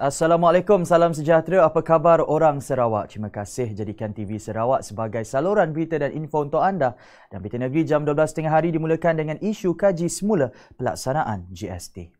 Assalamualaikum, salam sejahtera. Apa khabar orang Sarawak? Terima kasih jadikan TV Sarawak sebagai saluran berita dan info untuk anda. Dan Berita Negeri jam 12.30 hari dimulakan dengan isu kaji semula pelaksanaan GST.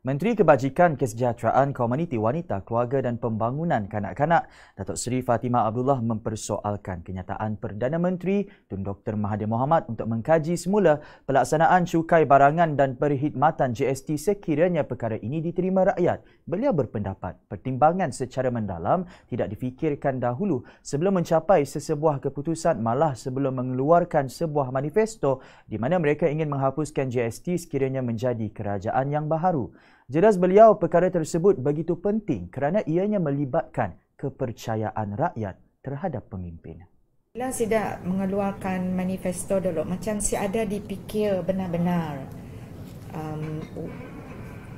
Menteri Kebajikan Kesejahteraan Komuniti Wanita, Keluarga dan Pembangunan Kanak-kanak, Datuk Seri Fatimah Abdullah mempersoalkan kenyataan Perdana Menteri Tun Dr Mahathir Mohamad untuk mengkaji semula pelaksanaan cukai barangan dan perkhidmatan GST sekiranya perkara ini diterima rakyat. Beliau berpendapat pertimbangan secara mendalam tidak difikirkan dahulu sebelum mencapai sesebuah keputusan malah sebelum mengeluarkan sebuah manifesto di mana mereka ingin menghapuskan GST sekiranya menjadi kerajaan yang baharu. Jelas beliau perkara tersebut begitu penting kerana ianya melibatkan kepercayaan rakyat terhadap pemimpin. Bila Sida mengeluarkan manifesto dulu, macam si ada dipikir benar-benar um,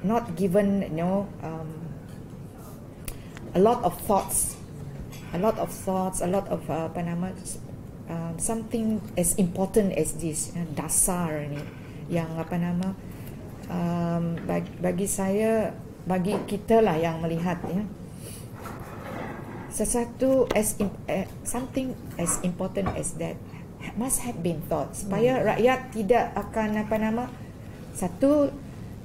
not given you know, um, a lot of thoughts a lot of thoughts a lot of uh, apa nama uh, something as important as this dasar ni yang apa nama um, bagi, bagi saya bagi kita lah yang melihat ya sesuatu as imp, uh, eh, something as important as that must have been thought supaya hmm. rakyat tidak akan apa nama satu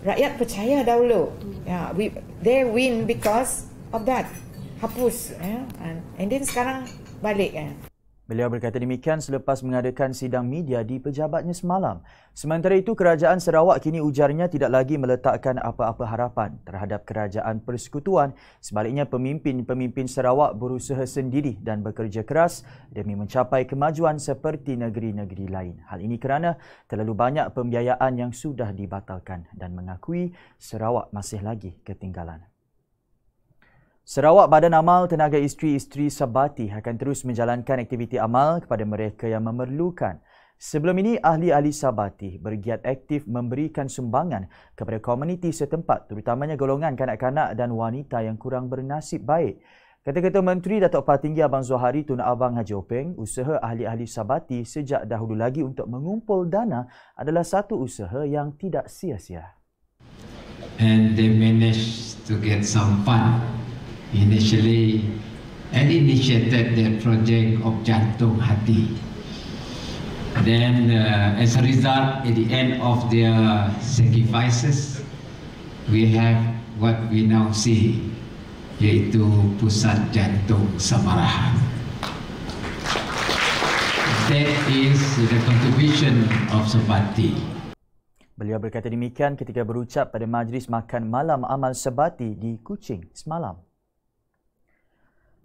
rakyat percaya dahulu hmm. yeah, we, they win because of that hapus yeah? and, and then sekarang balik kan ya. yeah? Beliau berkata demikian selepas mengadakan sidang media di pejabatnya semalam. Sementara itu, kerajaan Sarawak kini ujarnya tidak lagi meletakkan apa-apa harapan terhadap kerajaan persekutuan. Sebaliknya, pemimpin-pemimpin Sarawak berusaha sendiri dan bekerja keras demi mencapai kemajuan seperti negeri-negeri lain. Hal ini kerana terlalu banyak pembiayaan yang sudah dibatalkan dan mengakui Sarawak masih lagi ketinggalan. Sarawak Badan Amal Tenaga Isteri-Isteri Sabati akan terus menjalankan aktiviti amal kepada mereka yang memerlukan. Sebelum ini, ahli-ahli Sabati bergiat aktif memberikan sumbangan kepada komuniti setempat terutamanya golongan kanak-kanak dan wanita yang kurang bernasib baik. Kata Ketua Menteri Datuk Patinggi Abang Zuhari Tun Abang Haji Openg, usaha ahli-ahli Sabati sejak dahulu lagi untuk mengumpul dana adalah satu usaha yang tidak sia-sia. And they managed to get some fund initially and initiated the project of jantung hati. Then, uh, as a result, at the end of their sacrifices, we have what we now see, yaitu pusat jantung Samarahan. That is the contribution of Sebati. Beliau berkata demikian ketika berucap pada majlis makan malam amal Sebati di Kuching semalam.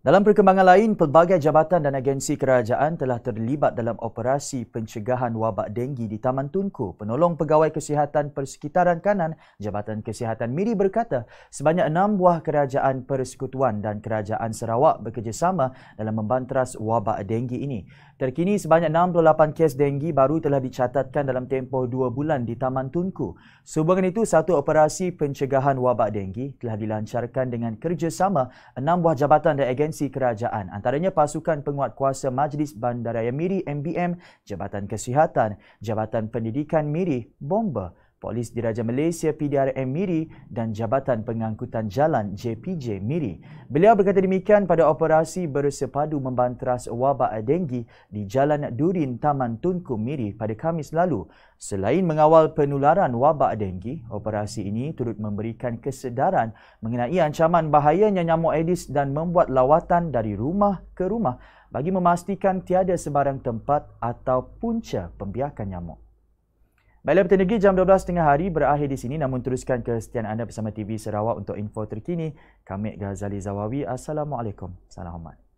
Dalam perkembangan lain, pelbagai jabatan dan agensi kerajaan telah terlibat dalam operasi pencegahan wabak denggi di Taman Tunku. Penolong Pegawai Kesihatan Persekitaran Kanan, Jabatan Kesihatan Miri berkata, sebanyak enam buah kerajaan persekutuan dan kerajaan Sarawak bekerjasama dalam membanteras wabak denggi ini. Terkini sebanyak 68 kes denggi baru telah dicatatkan dalam tempoh 2 bulan di Taman Tunku. Sehubungan itu, satu operasi pencegahan wabak denggi telah dilancarkan dengan kerjasama enam buah jabatan dan agensi kerajaan antaranya pasukan penguat kuasa Majlis Bandaraya Miri MBM, Jabatan Kesihatan, Jabatan Pendidikan Miri, Bomba. Polis Diraja Malaysia PDRM Miri dan Jabatan Pengangkutan Jalan JPJ Miri. Beliau berkata demikian pada operasi bersepadu membanteras wabak denggi di Jalan Durin Taman Tunku Miri pada Khamis lalu. Selain mengawal penularan wabak denggi, operasi ini turut memberikan kesedaran mengenai ancaman bahayanya nyamuk Aedes dan membuat lawatan dari rumah ke rumah bagi memastikan tiada sebarang tempat atau punca pembiakan nyamuk. Baiklah, Petani Negeri jam 12.30 hari berakhir di sini namun teruskan kesetiaan anda bersama TV Sarawak untuk info terkini. Kami Ghazali Zawawi. Assalamualaikum. Salam hormat.